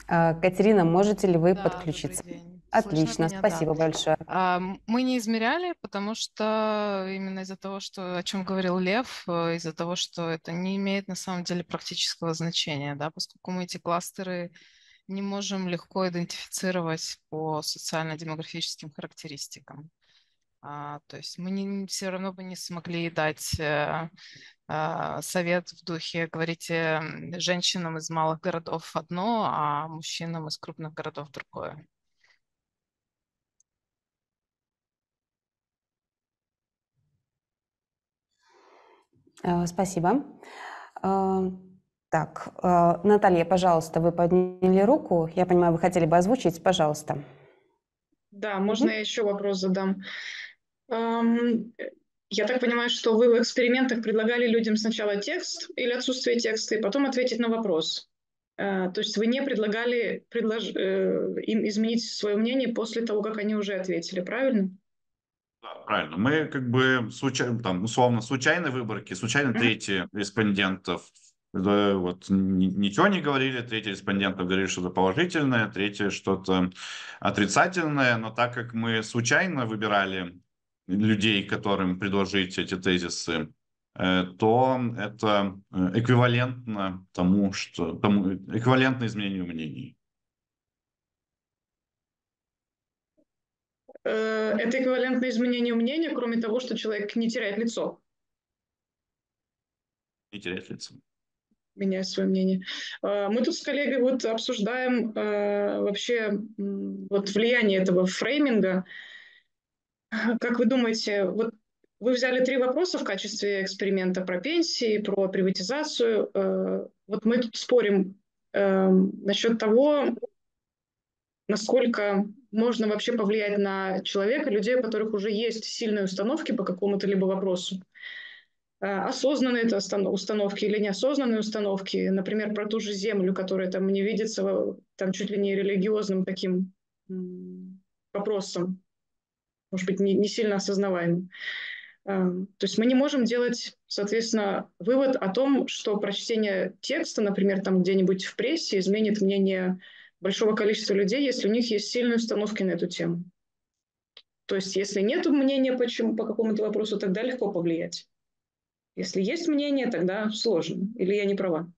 Катерина, можете ли вы да, подключиться? Добрый день. Отлично, меня, спасибо да. большое. А, мы не измеряли, потому что именно из-за того, что о чем говорил Лев, э, из-за того, что это не имеет на самом деле практического значения, да, поскольку мы эти кластеры не можем легко идентифицировать по социально-демографическим характеристикам. А, то есть мы не, все равно бы не смогли дать а, совет в духе, говорите, женщинам из малых городов одно, а мужчинам из крупных городов другое. Э, спасибо. Э, так, э, Наталья, пожалуйста, вы подняли руку. Я понимаю, вы хотели бы озвучить. Пожалуйста. Да, можно угу. я еще вопрос задам? Эм, я так понимаю, что вы в экспериментах предлагали людям сначала текст или отсутствие текста, и потом ответить на вопрос. То есть вы не предлагали предлож... им изменить свое мнение после того, как они уже ответили, правильно? правильно. Мы как бы случайно, там, условно, случайные выборки, случайно третий респондентов вот ничего не говорили, третий респондентов говорили что-то положительное, третье что-то отрицательное, но так как мы случайно выбирали людей, которым предложить эти тезисы, э, то это э, эквивалентно тому, что тому, эквивалентно изменению мнений. Э, это эквивалентное изменение мнения, кроме того, что человек не теряет лицо. Не теряет лицо. Меняет свое мнение. Э, мы тут с коллегой вот обсуждаем э, вообще вот влияние этого фрейминга. Как вы думаете, вот вы взяли три вопроса в качестве эксперимента про пенсии, про приватизацию. Вот мы тут спорим насчет того, насколько можно вообще повлиять на человека, людей, у которых уже есть сильные установки по какому-то либо вопросу. А, осознанные это установки или неосознанные установки, например, про ту же землю, которая там не видится э, там чуть ли не религиозным таким вопросом, может быть, не, не сильно осознаваемым. А, то есть мы не можем делать, соответственно, вывод о том, что прочтение текста, например, там где-нибудь в прессе изменит мнение большого количества людей, если у них есть сильные установки на эту тему. То есть, если нет мнения почему, по какому-то вопросу, тогда легко повлиять. Если есть мнение, тогда сложно. Или я не права?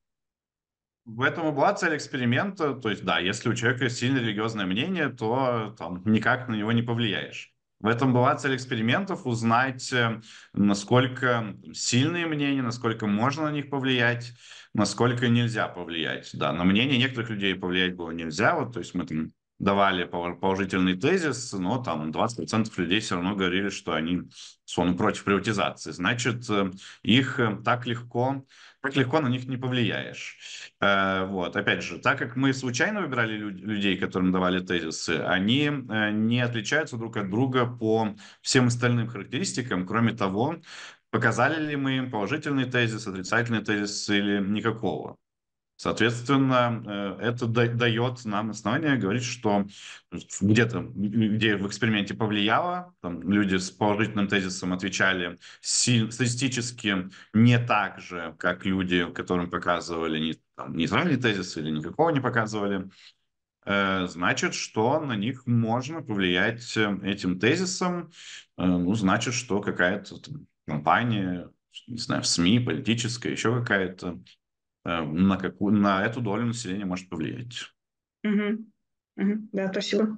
В этом и была цель эксперимента. То есть, да, если у человека сильное религиозное мнение, то там никак на него не повлияешь. В этом была цель экспериментов – узнать, э, насколько сильные мнения, насколько можно на них повлиять, насколько нельзя повлиять. Да, на мнение некоторых людей повлиять было нельзя. Вот, то есть мы там давали положительный тезис, но там 20% людей все равно говорили, что они, словно против приватизации. Значит, э, их э, так легко так легко на них не повлияешь. Э, вот, опять же, так как мы случайно выбирали людей, которым давали тезисы, они не отличаются друг от друга по всем остальным характеристикам, кроме того, показали ли мы им положительный тезис, отрицательный тезис или никакого. Соответственно, э, это дает нам основание говорить, что где-то, где в эксперименте повлияло, там люди с положительным тезисом отвечали статистически не так же, как люди, которым показывали не, там, нейтральный тезис или никакого не показывали, э, значит, что на них можно повлиять э, этим тезисом, ну, значит, что какая-то компания, не знаю, в СМИ, политическая, еще какая-то, Э, на, какую, на эту долю населения может повлиять. Угу. Угу. Да, спасибо.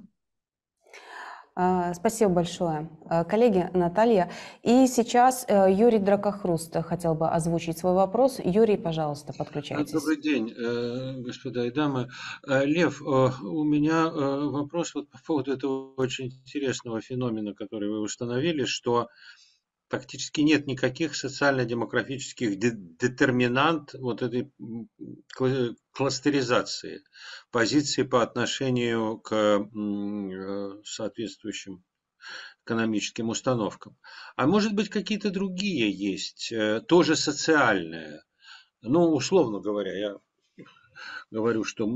А, спасибо большое, а, коллеги Наталья. И сейчас э, Юрий Дракохруст хотел бы озвучить свой вопрос. Юрий, пожалуйста, подключайтесь. Добрый день, э, господа и дамы. Лев, у меня вопрос вот по поводу этого очень интересного феномена, который вы установили, что практически нет никаких социально-демографических детерминант вот этой кластеризации позиции по отношению к э, соответствующим экономическим установкам. А может быть какие-то другие есть, э, тоже социальные. Ну, условно говоря, я говорю, что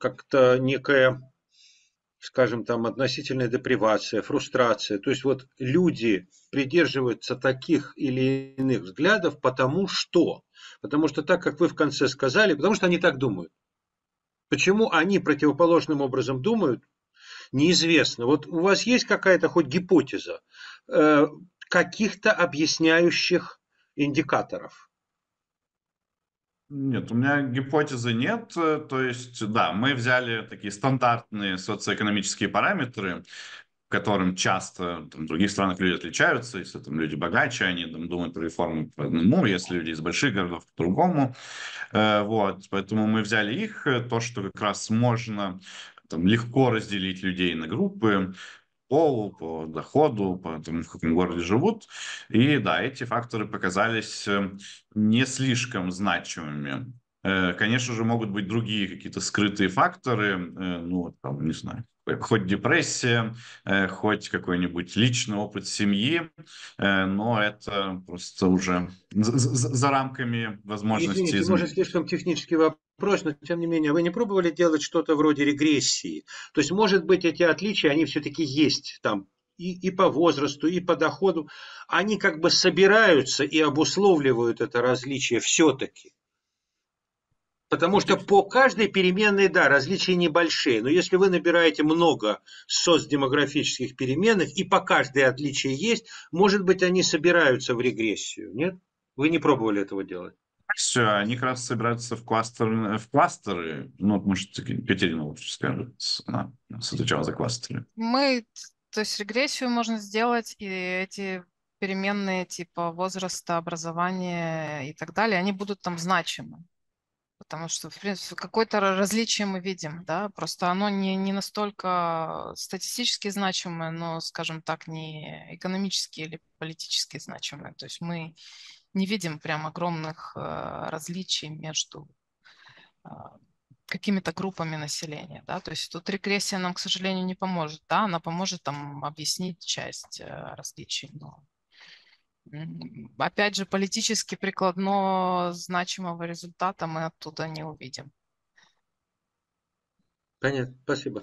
как-то некая скажем, там относительная депривация, фрустрация. То есть вот люди придерживаются таких или иных взглядов, потому что, потому что так, как вы в конце сказали, потому что они так думают. Почему они противоположным образом думают, неизвестно. Вот у вас есть какая-то хоть гипотеза э, каких-то объясняющих индикаторов? Нет, у меня гипотезы нет. То есть, да, мы взяли такие стандартные социоэкономические параметры, которым часто там, в других странах люди отличаются. Если там люди богаче, они там, думают про реформы по одному, если люди из больших городов по другому. Э, вот, поэтому мы взяли их, э, то, что как раз можно там, легко разделить людей на группы, полу, по доходу, по тому, в каком городе живут. И да, эти факторы показались э, не слишком значимыми. Э, конечно же, могут быть другие какие-то скрытые факторы, э, ну, там, не знаю, хоть депрессия, хоть какой-нибудь личный опыт семьи, но это просто уже за, за рамками возможностей. Извините, может, слишком технический вопрос прочь, но тем не менее, а вы не пробовали делать что-то вроде регрессии? То есть, может быть, эти отличия, они все-таки есть там и, и по возрасту, и по доходу. Они как бы собираются и обусловливают это различие все-таки. Потому что по каждой переменной, да, различия небольшие. Но если вы набираете много соцдемографических переменных, и по каждой отличие есть, может быть, они собираются в регрессию, нет? Вы не пробовали этого делать? все, они как раз собираются в, кластер, в кластеры. Ну, может, что лучше скажет, она отвечала за кластеры. Мы, то есть регрессию можно сделать, и эти переменные типа возраста, образования и так далее, они будут там значимы. Потому что, в принципе, какое-то различие мы видим, да, просто оно не, не настолько статистически значимое, но, скажем так, не экономически или политически значимое. То есть мы не видим прям огромных э, различий между э, какими-то группами населения, да, то есть тут регрессия нам, к сожалению, не поможет, да, она поможет там объяснить часть э, различий, но опять же, политически прикладно значимого результата мы оттуда не увидим. Понятно, спасибо.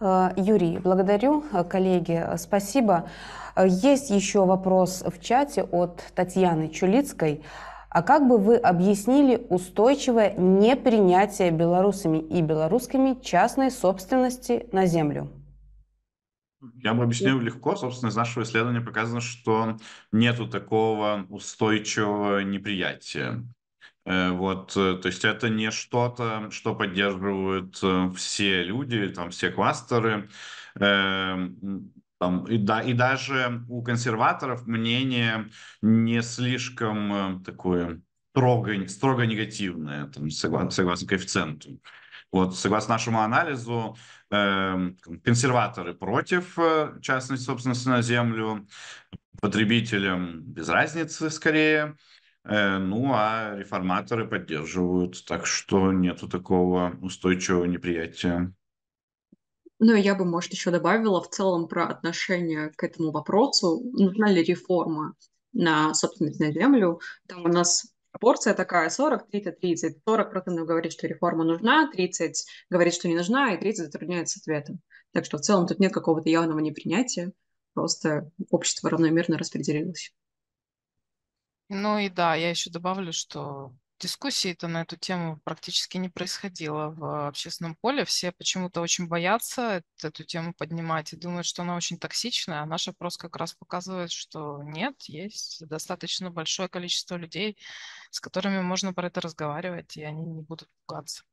Э, Юрий, благодарю, э, коллеги, э, спасибо. Есть еще вопрос в чате от Татьяны Чулицкой. А как бы вы объяснили устойчивое непринятие белорусами и белорусскими частной собственности на землю? Я бы объяснил легко. Собственно, из нашего исследования показано, что нету такого устойчивого неприятия. Э, вот, э, то есть это не что-то, что поддерживают э, все люди, там все кластеры. Эм, там, и, да, и даже у консерваторов мнение не слишком такое строго, строго негативное, там, согласно, согласно коэффициенту. Вот, согласно нашему анализу, э, консерваторы против частной собственности на землю, потребителям без разницы скорее, Э, ну, а реформаторы поддерживают, так что нету такого устойчивого неприятия. Ну, я бы, может, еще добавила в целом про отношение к этому вопросу. Нужна ли реформа на собственность на землю? Там у нас порция такая 40, 30, 30. 40 процентов говорит, что реформа нужна, 30 говорит, что не нужна, и 30 затрудняется ответом. Так что в целом тут нет какого-то явного непринятия, просто общество равномерно распределилось. Ну и да, я еще добавлю, что дискуссии-то на эту тему практически не происходило в общественном поле. Все почему-то очень боятся эту тему поднимать и думают, что она очень токсичная. А наш опрос как раз показывает, что нет, есть достаточно большое количество людей, с которыми можно про это разговаривать, и они не будут пугаться.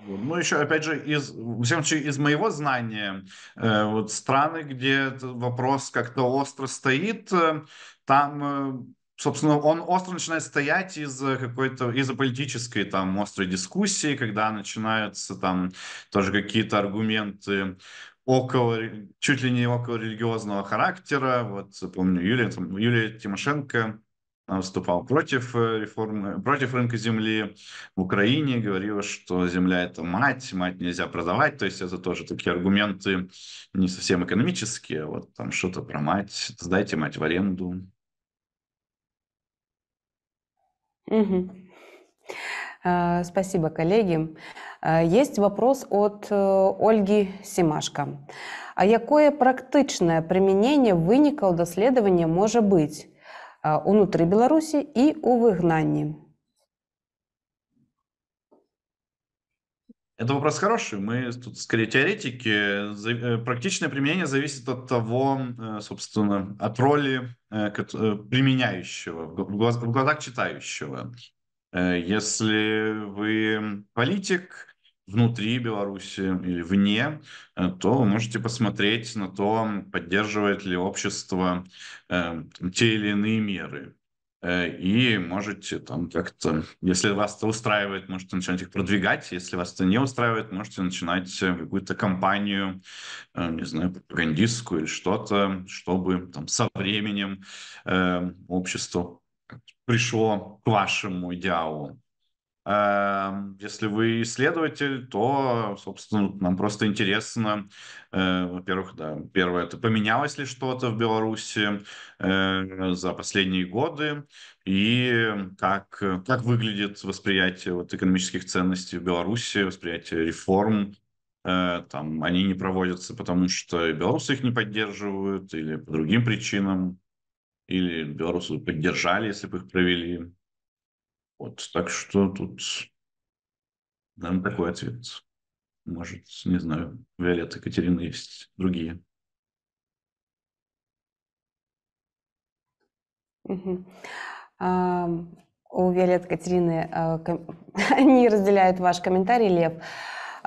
Ну, еще, опять же, из, в всем случае, из моего знания, э, вот страны, где вопрос как-то остро стоит, э, там, э, собственно, он остро начинает стоять из-за какой-то, из-за политической там острой дискуссии, когда начинаются там тоже какие-то аргументы около, чуть ли не около религиозного характера. Вот, помню, Юлия, там, Юлия Тимошенко выступал против э, реформы, против рынка земли в Украине, говорила, что земля это мать, мать нельзя продавать, то есть это тоже такие аргументы не совсем экономические, вот там что-то про мать, сдайте мать в аренду. Угу. Спасибо, коллеги. А, есть вопрос от э, Ольги Симашко. А какое практычное применение выніка ў даследавання можа быць? А, унутры Беларуси и у выгнанні. Это вопрос хороший. Мы тут скорее теоретики. Э, практичное применение зависит от того, э, собственно, от роли э, применяющего, в глазах читающего. Если вы политик, внутри Беларуси или вне, э, то вы можете посмотреть на то, поддерживает ли общество э, те или иные меры. Э, и можете там как-то, если вас это устраивает, можете начинать их продвигать, если вас это не устраивает, можете начинать какую-то кампанию, э, не знаю, пропагандистскую или что-то, чтобы там со временем э, общество пришло к вашему идеалу. Эм, если вы исследователь, то, собственно, нам просто интересно, э, во-первых, да, первое, это поменялось ли что-то в Беларуси э, за последние годы, и как, как выглядит восприятие вот, экономических ценностей в Беларуси, восприятие реформ, э, там, они не проводятся, потому что белорусы их не поддерживают, или по другим причинам, или белорусы поддержали, если бы их провели. Вот, так что тут, наверное, такой ответ. Может, не знаю, Виолетта, Екатерина есть другие. Угу. А, у Виолетты Катерины а, э, ком... они разделяют ваш комментарий, Лев.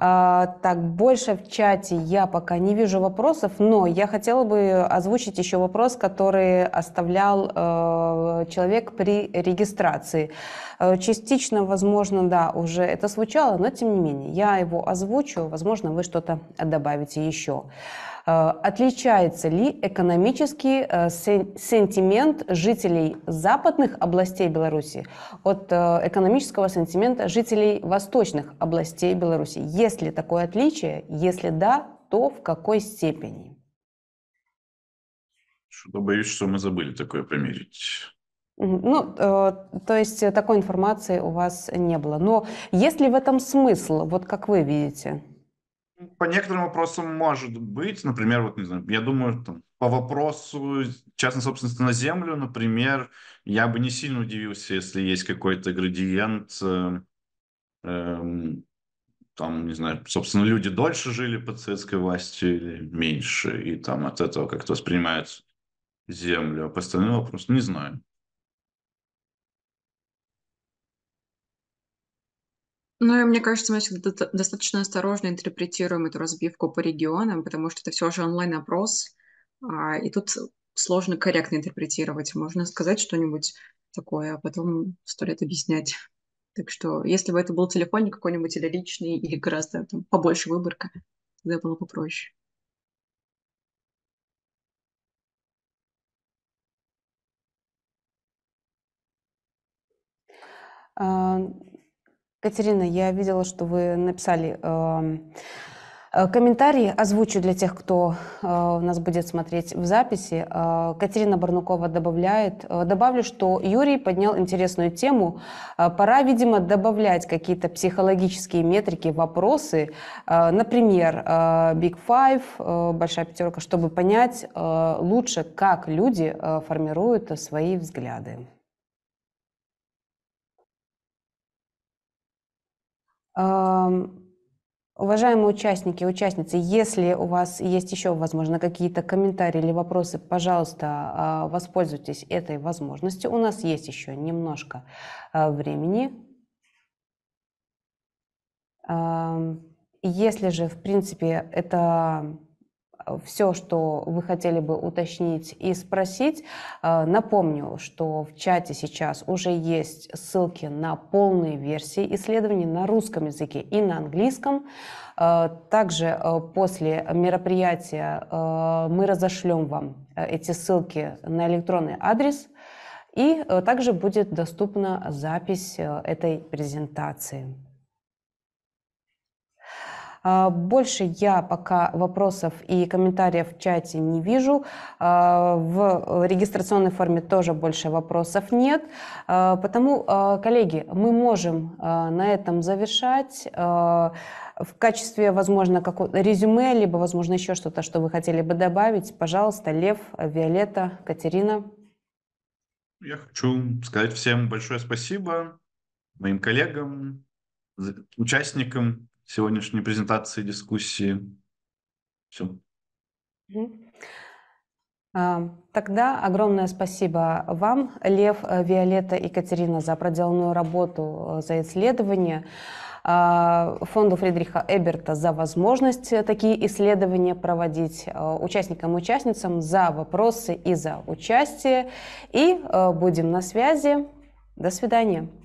А, так, больше в чате я пока не вижу вопросов, но я хотела бы озвучить еще вопрос, который оставлял э, человек при регистрации. Э, частично, возможно, да, уже это звучало, но тем не менее, я его озвучу, возможно, вы что-то добавите еще. Э, отличается ли экономический э, сентимент жителей западных областей Беларуси от э, экономического сентимента жителей восточных областей Беларуси? Есть ли такое отличие? Если да, то в какой степени? Что-то боюсь, что мы забыли такое померить. Ну, то есть такой информации у вас не было. Но есть ли в этом смысл, вот как вы видите? По некоторым вопросам может быть, например, вот не знаю, я думаю, там, по вопросу частной собственности на землю, например, я бы не сильно удивился, если есть какой-то градиент, э, э, там, не знаю, собственно, люди дольше жили под советской властью или меньше, и там от этого как-то воспринимают землю. А по остальным вопросам не знаю. Ну, мне кажется, мы всегда достаточно осторожно интерпретируем эту разбивку по регионам, потому что это все же онлайн-опрос, а, и тут сложно корректно интерпретировать. Можно сказать что-нибудь такое, а потом сто лет объяснять. Так что, если бы это был телефонник какой-нибудь или личный, или гораздо там, побольше выборка, тогда было бы проще. А, Катерина, я видела, что вы написали эм, э, комментарий. Озвучу для тех, кто э, нас будет смотреть в записи. Э, Катерина Барнукова добавляет. Э, добавлю, что Юрий поднял интересную тему. Э, пора, видимо, добавлять какие-то психологические метрики, вопросы. например, Big Five, Большая Пятерка, чтобы понять лучше, как люди формируют свои взгляды. Уважаемые участники, участницы, если у вас есть еще, возможно, какие-то комментарии или вопросы, пожалуйста, а, воспользуйтесь этой возможностью. У нас есть еще немножко а, времени. Если же, в принципе, это все, что вы хотели бы уточнить и спросить. Э, напомню, что в чате сейчас уже есть ссылки на полные версии исследований на русском языке и на английском. Э, также э, после мероприятия мы разошлем вам эти ссылки на электронный адрес. И также будет доступна запись этой презентации. А, больше я пока вопросов и комментариев в чате не вижу. А, в регистрационной форме тоже больше вопросов нет. А, потому, коллеги, мы можем на этом завершать в качестве, возможно, какого резюме, либо, возможно, еще что-то, что вы хотели бы добавить, пожалуйста, Лев, Виолетта, Катерина. Я хочу сказать всем большое спасибо моим коллегам, участникам сегодняшней презентации, дискуссии. Все. А, тогда огромное спасибо вам, Лев, э, Виолетта и Катерина за проделанную работу, э, за исследование а, фонду Фридриха Эберта за возможность э, такие исследования проводить, участникам и участницам за вопросы и за участие. И будем на связи. До свидания.